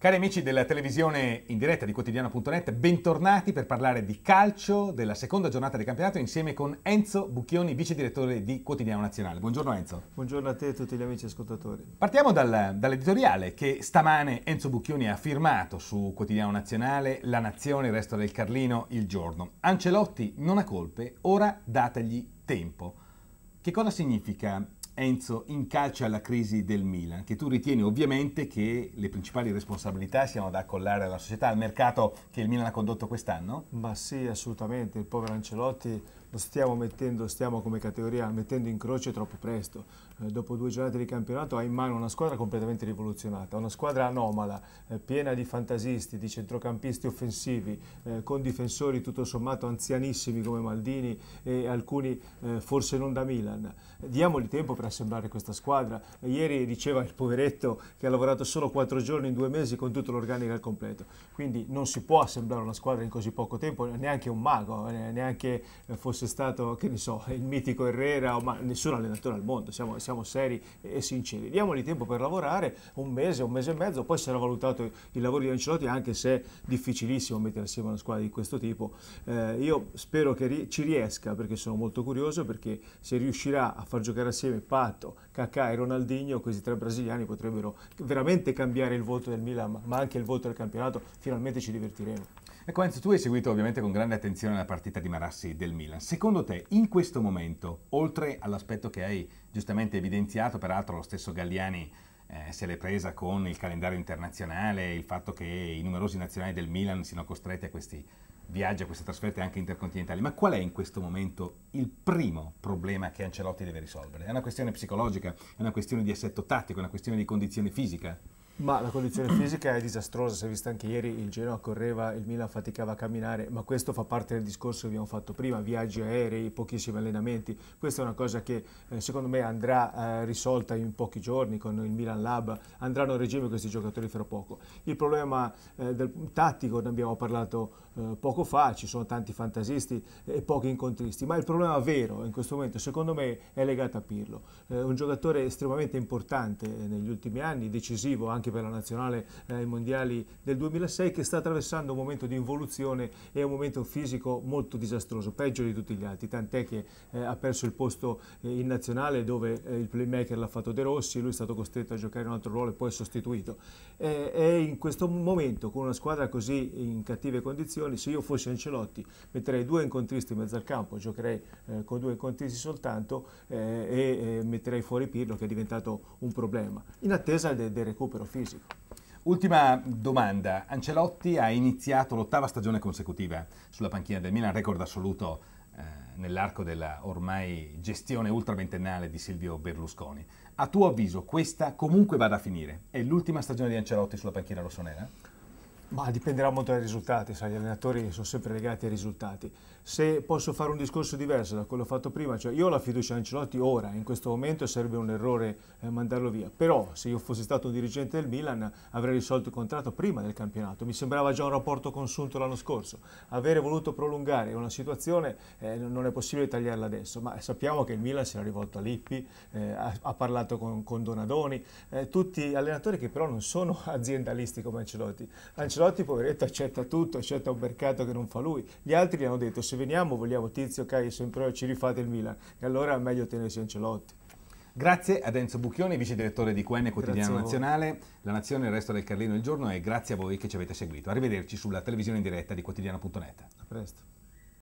Cari amici della televisione in diretta di quotidiano.net, bentornati per parlare di calcio della seconda giornata del campionato insieme con Enzo Bucchioni, vice direttore di Quotidiano Nazionale. Buongiorno Enzo. Buongiorno a te e a tutti gli amici ascoltatori. Partiamo dal, dall'editoriale che stamane Enzo Bucchioni ha firmato su Quotidiano Nazionale, La Nazione, il resto del Carlino, il giorno. Ancelotti non ha colpe, ora dategli tempo. Che cosa significa Enzo, in calcio alla crisi del Milan, che tu ritieni ovviamente che le principali responsabilità siano da accollare alla società, al mercato che il Milan ha condotto quest'anno? Ma sì, assolutamente. Il povero Ancelotti lo stiamo mettendo, stiamo come categoria mettendo in croce troppo presto. Eh, dopo due giornate di campionato ha in mano una squadra completamente rivoluzionata, una squadra anomala, eh, piena di fantasisti, di centrocampisti offensivi, eh, con difensori tutto sommato anzianissimi come Maldini e alcuni eh, forse non da Milan. Diamogli tempo per assemblare questa squadra. Ieri diceva il poveretto che ha lavorato solo quattro giorni in due mesi con tutto l'organico al completo. Quindi non si può assemblare una squadra in così poco tempo, neanche un mago, eh, neanche eh, fosse fosse stato, che ne so, il mitico Herrera o ma nessun allenatore al mondo, siamo, siamo seri e sinceri. Diamogli tempo per lavorare, un mese, un mese e mezzo, poi sarà valutato il lavoro di Ancelotti, anche se è difficilissimo mettere assieme una squadra di questo tipo. Eh, io spero che ri ci riesca perché sono molto curioso, perché se riuscirà a far giocare assieme Pato, Kaká e Ronaldinho, questi tre brasiliani potrebbero veramente cambiare il volto del Milan, ma anche il volto del campionato, finalmente ci divertiremo. Ecco Enzo, tu hai seguito ovviamente con grande attenzione la partita di Marassi del Milan secondo te in questo momento, oltre all'aspetto che hai giustamente evidenziato, peraltro lo stesso Galliani eh, se l'è presa con il calendario internazionale, il fatto che i numerosi nazionali del Milan siano costretti a questi viaggi, a queste trasferte anche intercontinentali, ma qual è in questo momento il primo problema che Ancelotti deve risolvere? È una questione psicologica, è una questione di assetto tattico, è una questione di condizione fisica? Ma la condizione fisica è disastrosa, si è vista anche ieri, il Genoa correva, il Milan faticava a camminare, ma questo fa parte del discorso che abbiamo fatto prima, viaggi aerei, pochissimi allenamenti, questa è una cosa che eh, secondo me andrà eh, risolta in pochi giorni con il Milan Lab, andranno a regime questi giocatori fra poco. Il problema eh, del tattico ne abbiamo parlato eh, poco fa, ci sono tanti fantasisti e pochi incontristi, ma il problema vero in questo momento secondo me è legato a Pirlo, eh, un giocatore estremamente importante eh, negli ultimi anni, decisivo anche vinti per la nazionale ai eh, mondiali del 2006 che sta attraversando un momento di involuzione e un momento fisico molto disastroso, peggio di tutti gli altri, tant'è che eh, ha perso il posto eh, in nazionale dove eh, il playmaker l'ha fatto De Rossi, lui è stato costretto a giocare un altro ruolo e poi è sostituito. è in questo momento con una squadra così in cattive condizioni, se io fossi Ancelotti metterei due incontristi in mezzo al campo, giocherei eh, con due incontristi soltanto eh, e metterei fuori Pirlo che è diventato un problema, in attesa del de recupero fisico fisico. Ultima domanda, Ancelotti ha iniziato l'ottava stagione consecutiva sulla panchina del Milan, record assoluto eh, nell'arco della ormai gestione ultraventennale di Silvio Berlusconi. A tuo avviso questa comunque vada a finire, è l'ultima stagione di Ancelotti sulla panchina rossonera? Ma dipenderà molto dai risultati, sai, gli allenatori sono sempre legati ai risultati. Se posso fare un discorso diverso da quello fatto prima, cioè io ho la fiducia a Ancelotti ora, in questo momento sarebbe un errore eh, mandarlo via, però se io fossi stato un dirigente del Milan avrei risolto il contratto prima del campionato, mi sembrava già un rapporto consunto l'anno scorso, avere voluto prolungare una situazione eh, non è possibile tagliarla adesso, ma sappiamo che il Milan si era rivolto a Lippi, eh, ha, ha, parlato con, con Donadoni, eh, tutti allenatori che però non sono aziendalisti come Ancelotti, Ancelotti Ancelotti, poveretto, accetta tutto, accetta un mercato che non fa lui. Gli altri gli hanno detto se veniamo vogliamo Tizio, Caio, sempre ci rifate il Milan. E allora è meglio tenersi Ancelotti. Grazie a Enzo Bucchioni, vice direttore di QN Quotidiano Nazionale, La Nazione, il resto del Carlino il giorno e grazie a voi che ci avete seguito. Arrivederci sulla televisione in diretta di quotidiano.net. A presto.